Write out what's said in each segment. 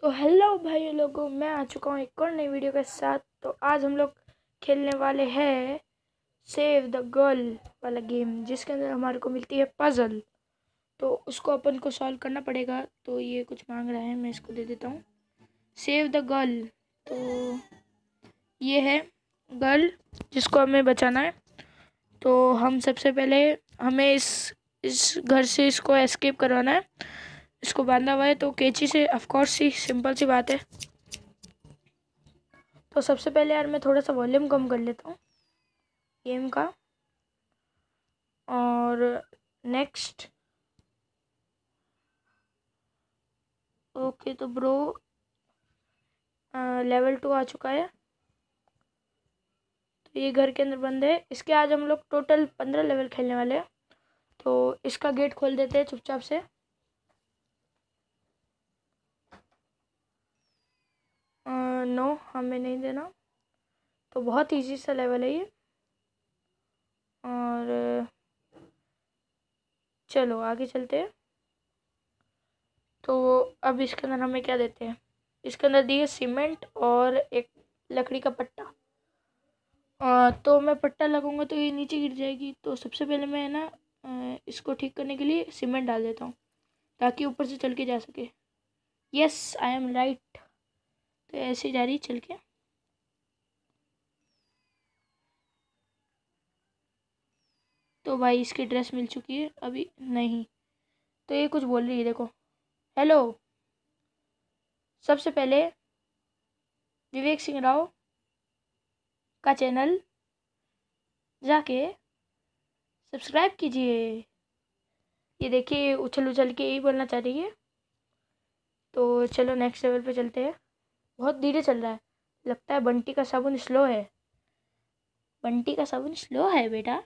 तो हेलो भाई लोगों मैं आ चुका हूँ एक और नई वीडियो के साथ तो आज हम लोग खेलने वाले हैं सेव द गर्ल वाला गेम जिसके अंदर हमारे को मिलती है पज़ल तो उसको अपन को सॉल्व करना पड़ेगा तो ये कुछ मांग रहा है मैं इसको दे देता हूँ सेव द गर्ल तो ये है गर्ल जिसको हमें बचाना है तो हम सबसे पहले हमें इस इस घर से इसको एस्केप करवाना है इसको बांधा हुआ है तो कैची से ऑफकोर्स सी सिंपल सी बात है तो सबसे पहले यार मैं थोड़ा सा वॉल्यूम कम कर लेता हूँ गेम का और नेक्स्ट ओके तो ब्रो लेवल टू आ चुका है तो ये घर के अंदर बंद है इसके आज हम लोग टोटल पंद्रह लेवल खेलने वाले हैं तो इसका गेट खोल देते हैं चुपचाप से नो हमें नहीं देना तो बहुत इजी सा लेवल है ये और चलो आगे चलते हैं तो अब इसके अंदर हमें क्या देते हैं इसके अंदर दिए सीमेंट और एक लकड़ी का पट्टा तो मैं पट्टा लगाऊंगा तो ये नीचे गिर जाएगी तो सबसे पहले मैं ना इसको ठीक करने के लिए सीमेंट डाल देता हूँ ताकि ऊपर से चल के जा सके यस आई एम राइट तो ऐसे जा रही चल के तो भाई इसकी ड्रेस मिल चुकी है अभी नहीं तो ये कुछ बोल रही है देखो हेलो सबसे पहले विवेक सिंह राव का चैनल जाके सब्सक्राइब कीजिए ये देखिए उछल उछल के यही बोलना चाह रही है तो चलो नेक्स्ट लेवल पे चलते हैं बहुत धीरे चल रहा है लगता है बंटी का साबुन स्लो है बंटी का साबुन स्लो है बेटा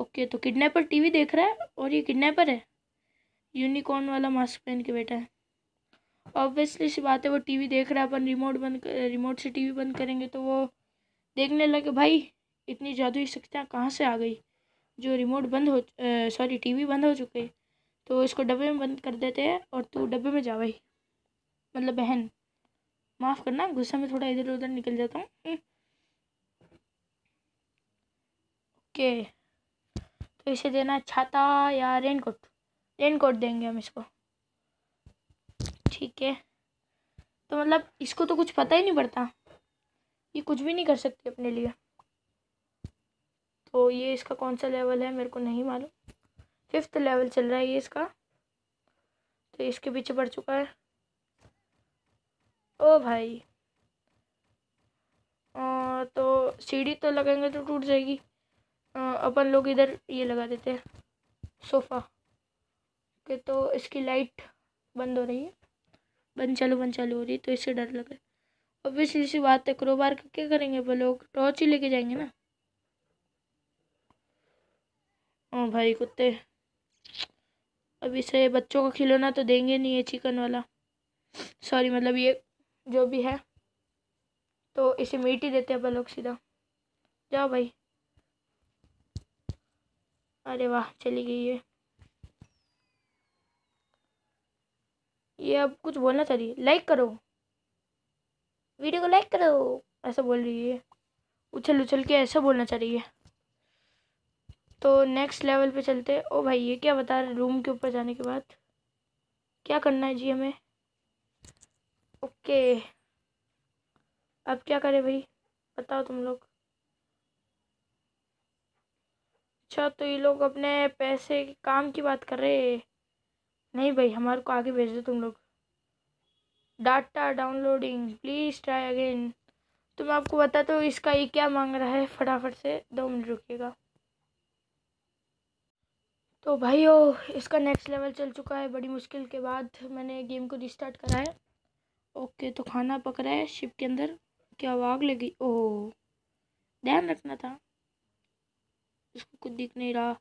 ओके तो किडनैपर टीवी देख रहा है और ये किडनैपर है यूनिकॉर्न वाला मास्क पहन के बेटा है ऑब्वियसली सी बात है वो टीवी देख रहा है अपन रिमोट बंद रिमोट से टीवी बंद करेंगे तो वो देखने लगे भाई इतनी जादुई शक्तियाँ कहाँ से आ गई जो रिमोट बंद हो सॉरी टीवी बंद हो चुके तो इसको डब्बे में बंद कर देते हैं और तू डब्बे में जा भाई मतलब बहन माफ़ करना गुस्सा में थोड़ा इधर उधर निकल जाता हूँ हम्म। ओके तो इसे देना छाता या रेनकोट रेनकोट देंगे हम इसको ठीक है तो मतलब इसको तो कुछ पता ही नहीं पड़ता ये कुछ भी नहीं कर सकती अपने लिए तो ये इसका कौन सा लेवल है मेरे को नहीं मालूम फिफ्थ लेवल चल रहा है ये इसका तो इसके पीछे पड़ चुका है ओ भाई आ, तो सीढ़ी तो लगेंगे तो टूट जाएगी आ, अपन लोग इधर ये लगा देते हैं सोफ़ा के तो इसकी लाइट बंद हो रही है बंद चालू बंद चालू हो रही है तो इससे डर लग रहा है ऑब्वियसली सी बात है क्रोबार का क्या करेंगे वो लोग टॉर्च ही लेके जाएंगे ना ओ भाई कुत्ते अब इसे बच्चों का खिलौना तो देंगे नहीं ये चिकन वाला सॉरी मतलब ये जो भी है तो इसे मीट ही देते हैं अपन लोग सीधा जाओ भाई अरे वाह चली गई ये ये अब कुछ बोलना चाह रही है लाइक करो वीडियो को लाइक करो ऐसा बोल रही है उछल उछल के ऐसा बोलना चाह रही है तो नेक्स्ट लेवल पे चलते ओ भाई ये क्या बता रहे रूम के ऊपर जाने के बाद क्या करना है जी हमें ओके अब क्या करें भाई बताओ तुम लोग अच्छा तो ये लोग अपने पैसे के काम की बात कर रहे नहीं भाई हमारे को आगे भेज दो तुम लोग data downloading please try again तो मैं आपको बता तो इसका ये क्या मांग रहा है फटाफट से दो मिनट रुकिएगा तो भाई ओ इसका नेक्स्ट लेवल चल चुका है बड़ी मुश्किल के बाद मैंने गेम को रिस्टार्ट करा है ओके तो खाना पक रहा है शिप के अंदर क्या आग लगी ओह ध्यान रखना था इसको कुछ दिख नहीं रहा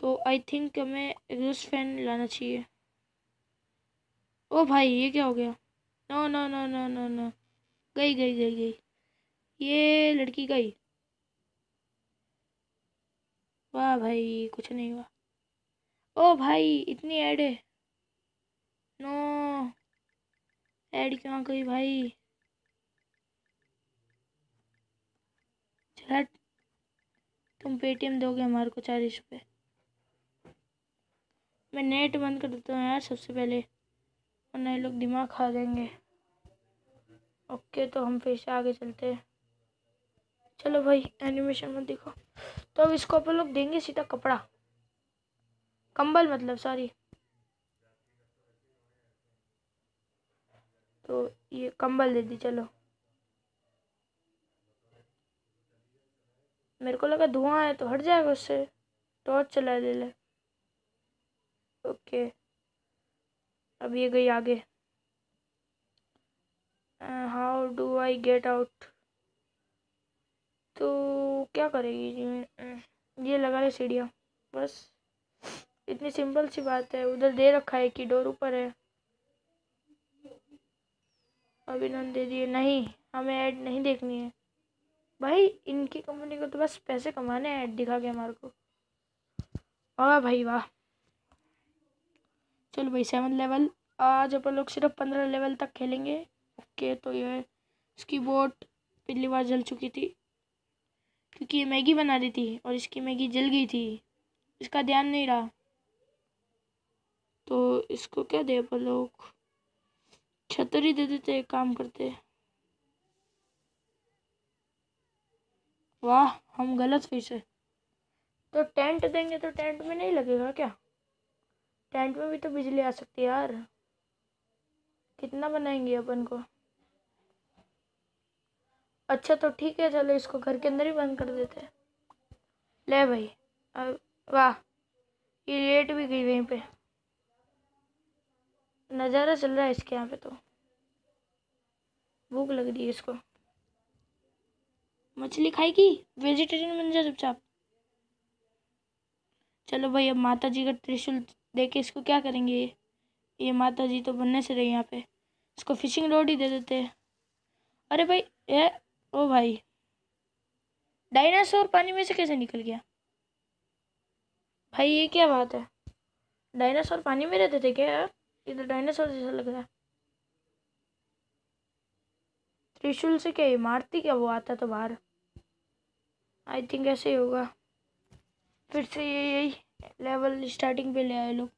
तो आई थिंक हमें एग्जॉस्ट फैन लाना चाहिए ओ भाई ये क्या हो गया no no no no no no गई गई गई गई ये लड़की गई वाह भाई कुछ नहीं हुआ ओ भाई इतनी ऐड है नो ऐड क्यों गई भाई चल तुम पेटीएम दोगे हमारे को चालीस रुपये मैं नेट बंद कर देता हूँ यार सबसे पहले और नए लोग दिमाग खा देंगे ओके तो हम फिर से आगे चलते हैं चलो भाई एनिमेशन मत देखो तो अब इसको अपन लोग देंगे सीधा कपड़ा कंबल मतलब सॉरी ये कंबल दे दी चलो मेरे को लगा धुआं है तो हट जाएगा उससे टॉर्च चला ले ले ओके अब ये गई आगे how do I get out तो क्या करेगी जी ये लगा ले सीढ़ियाँ बस इतनी सिंपल सी बात है उधर दे रखा है कि डोर ऊपर है अभिनंदन दे दिए नहीं हमें ऐड नहीं देखनी है भाई इनकी कंपनी को तो बस पैसे कमाने ऐड दिखा गया हमारे को वाह भाई वाह चलो भाई सेवन लेवल आज अपन लोग सिर्फ पंद्रह लेवल तक खेलेंगे ओके तो ये इसकी बोट पिछली बार जल चुकी थी क्योंकि ये मैगी बना रही थी और इसकी मैगी जल गई थी इसका ध्यान नहीं रहा तो इसको क्या दे अपन लोग छतरी दे देते एक काम करते वाह हम गलत फिर से तो टेंट देंगे तो टेंट में नहीं लगेगा क्या टेंट में भी तो बिजली आ सकती है यार कितना बनाएंगे अपन को अच्छा तो ठीक है चलो इसको घर के अंदर ही बंद कर देते हैं ले भाई वाह ये लेट भी गई वहीं पे नज़ारा चल रहा है इसके यहाँ पे तो भूख लग रही है इसको मछली खाएगी वेजिटेरियन बन जाए चुपचाप चलो भाई अब माता जी का त्रिशूल देके इसको क्या करेंगे ये ये माता जी तो बनने से रही यहाँ पे इसको फिशिंग रोड ही दे देते हैं अरे भाई ये ओ भाई डायनासोर पानी में से कैसे निकल गया भाई ये क्या बात है डायनासोर पानी में रहते थे क्या यार ये तो डायनासोर जैसा लग रहा है त्रिशूल से क्या मारती क्या वो आता तो बाहर आई थिंक ऐसे ही होगा फिर से ये यही लेवल स्टार्टिंग पे ले आए लोग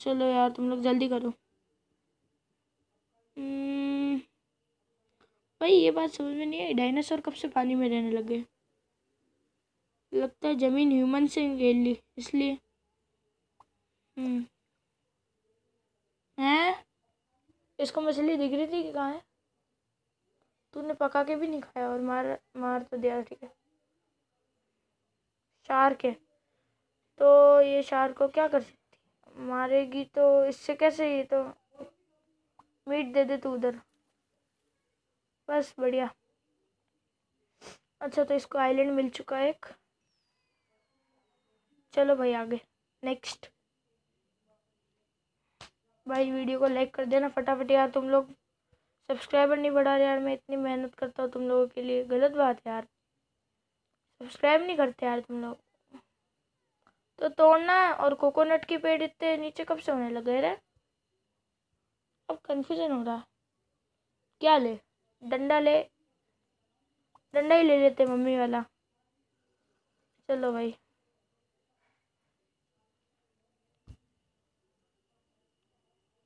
चलो यार तुम लोग जल्दी करो hmm, भाई ये बात समझ में नहीं आई डायनासोर कब से पानी में रहने लगे लगता है ज़मीन ह्यूमन से घेर ली इसलिए hmm, हैं इसको मछली दिख रही थी कि कहाँ है तूने पका के भी नहीं खाया और मार मार तो दिया ठीक है शार्क है तो ये शार्क को क्या कर सकती मारेगी तो इससे कैसे ये तो मीट दे दे तू उधर बस बढ़िया अच्छा तो इसको आइलैंड मिल चुका है एक चलो भाई आगे नेक्स्ट भाई वीडियो को लाइक कर देना फटाफट यार तुम लोग सब्सक्राइबर नहीं बढ़ा रहे यार मैं इतनी मेहनत करता हूँ तुम लोगों के लिए गलत बात है यार सब्सक्राइब नहीं करते यार तुम लोग तो तोड़ना है और कोकोनट के पेड़ इतने नीचे कब से होने लगे रहे अब कन्फ्यूजन हो रहा है क्या ले डंडा ले डंडा ही ले लेते मम्मी वाला चलो भाई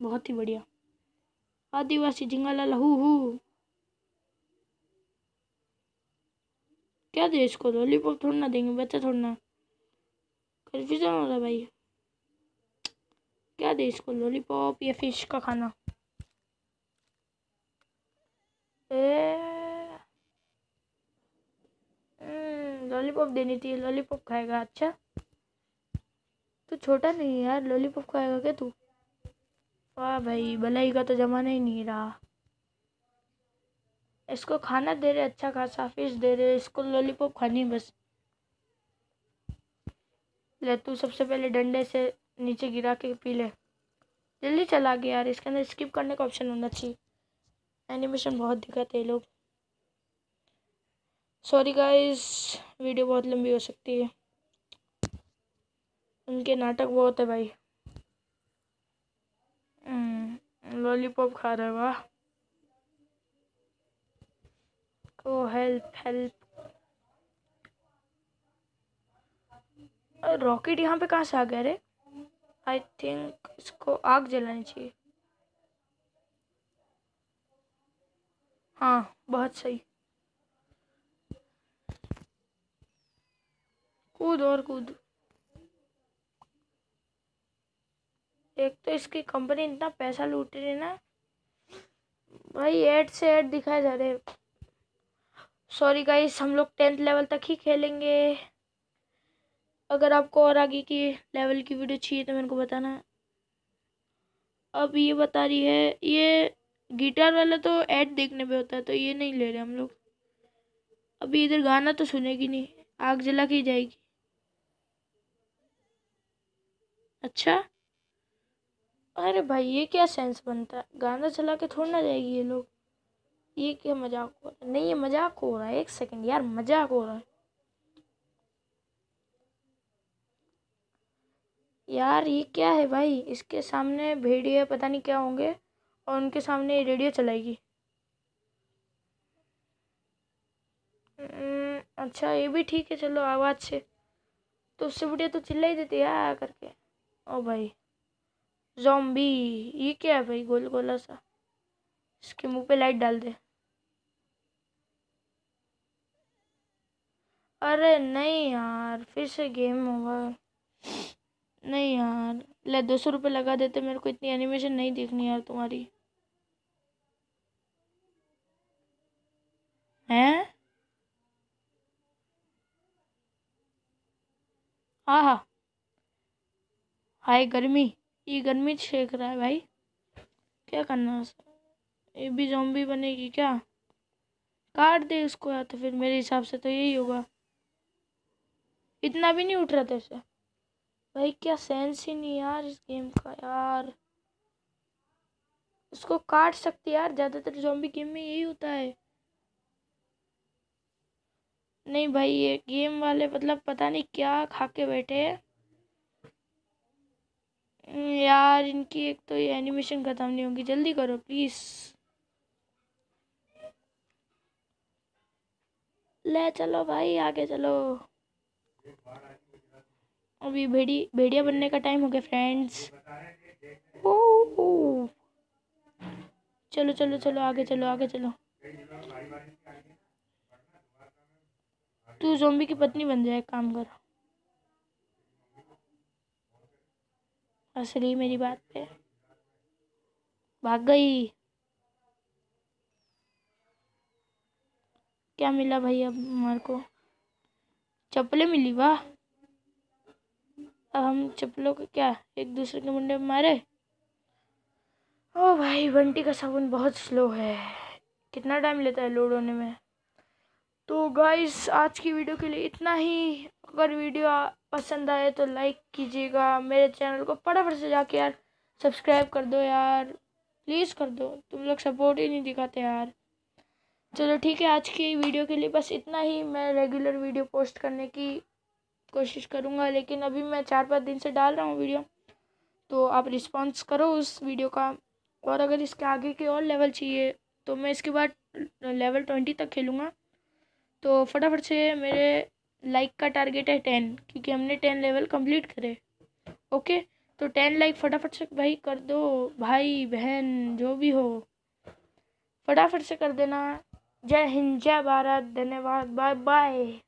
बहुत ही बढ़िया आदिवासी जिंगालाल लहू हु क्या दे इसको लॉलीपॉप थोड़ा ना देंगे बच्चा थोड़ा ना कन्फ्यूजन हो रहा भाई क्या दे इसको लॉलीपॉप या फिश का खाना लॉलीपॉप हम्म, देनी थी लॉलीपॉप खाएगा अच्छा तू तो छोटा नहीं यार लॉलीपॉप खाएगा क्या तू वाह भाई भलाई का तो ज़माना ही नहीं रहा इसको खाना दे रहे अच्छा खासा फिश दे रहे इसको लॉलीपॉप खानी बस ले तू सबसे पहले डंडे से नीचे गिरा के पी ले जल्दी चला गया यार इसके अंदर स्किप करने का ऑप्शन होना चाहिए एनिमेशन बहुत दिक्कत है लोग सॉरी गाइस वीडियो बहुत लंबी हो सकती है उनके नाटक बहुत है भाई लॉलीपॉप हम्म, खा रहा वाह ओ हेल्प हेल्प रॉकेट यहाँ पे कहाँ से आ गया रे आई थिंक इसको आग जलानी चाहिए हाँ बहुत सही कूद और कूद एक तो इसकी कंपनी इतना पैसा लूट रही है ना भाई एड से एड दिखाए जा रहे सॉरी गाइस हम लोग टेंथ लेवल तक ही खेलेंगे अगर आपको और आगे की लेवल की वीडियो चाहिए तो मेरे को बताना अब ये बता रही है ये गिटार वाला तो ऐड देखने पे होता है तो ये नहीं ले रहे हम लोग अभी इधर गाना तो सुनेगी नहीं आग जला के जाएगी अच्छा अरे भाई ये क्या सेंस बनता है गाना चला के थोड़ा ना जाएगी ये लोग ये क्या मजाक हो रहा है नहीं ये मजाक हो रहा है एक सेकंड यार मजाक हो रहा है यार ये क्या है भाई इसके सामने भेड़िए पता नहीं क्या होंगे और उनके सामने रेडियो चलाएगी हम्म, अच्छा ये भी ठीक है चलो आवाज़ से तो उससे बढ़िया तो चिल्ला ही देते यार करके ओ भाई जोम्बी ये क्या है भाई गोल गोला सा इसके मुंह पे लाइट डाल दे अरे नहीं यार फिर से गेम होगा नहीं यार ले दो सौ रुपये लगा देते मेरे को इतनी एनिमेशन नहीं देखनी यार तुम्हारी हैं हाँ हाँ हाय गर्मी ये गर्मी छेक रहा है भाई क्या करना ये भी जॉम्बी बनेगी क्या काट दे इसको या तो फिर मेरे हिसाब से तो यही होगा इतना भी नहीं उठ रहा तेरे से भाई क्या सेंस ही नहीं यार इस गेम का यार उसको काट सकते यार ज़्यादातर जॉम्बी गेम में यही होता है नहीं भाई ये गेम वाले मतलब पता नहीं क्या खा के बैठे हैं यार इनकी एक तो ये एनिमेशन ख़त्म नहीं होगी जल्दी करो प्लीज़ ले चलो भाई आगे चलो अभी भेड़ी भेड़िया बनने का टाइम हो गया फ्रेंड्स ओ चलो चलो चलो आगे चलो आगे चलो तू जोम्बी की पत्नी बन जाए काम करो असली मेरी बात पे भाग गई क्या मिला भाई अब हमारे को चप्पलें मिली वाह अब हम चप्पलों के क्या एक दूसरे के मुंडे मारे ओ भाई बंटी का साबुन बहुत स्लो है कितना टाइम लेता है लोड होने में तो गाइस आज की वीडियो के लिए इतना ही अगर वीडियो पसंद आए तो लाइक कीजिएगा मेरे चैनल को फटाफट से जाके यार सब्सक्राइब कर दो यार प्लीज़ कर दो तुम लोग सपोर्ट ही नहीं दिखाते यार चलो ठीक है आज की वीडियो के लिए बस इतना ही मैं रेगुलर वीडियो पोस्ट करने की कोशिश करूँगा लेकिन अभी मैं चार पाँच दिन से डाल रहा हूँ वीडियो तो आप रिस्पॉन्स करो उस वीडियो का और अगर इसके आगे के और लेवल चाहिए तो मैं इसके बाद लेवल ट्वेंटी तक खेलूँगा तो फटाफट से मेरे लाइक का टारगेट है टेन क्योंकि हमने टेन लेवल कंप्लीट करे ओके तो टेन लाइक फटाफट से भाई कर दो भाई बहन जो भी हो फटाफट से कर देना जय हिंद जय भारत धन्यवाद बाय बाय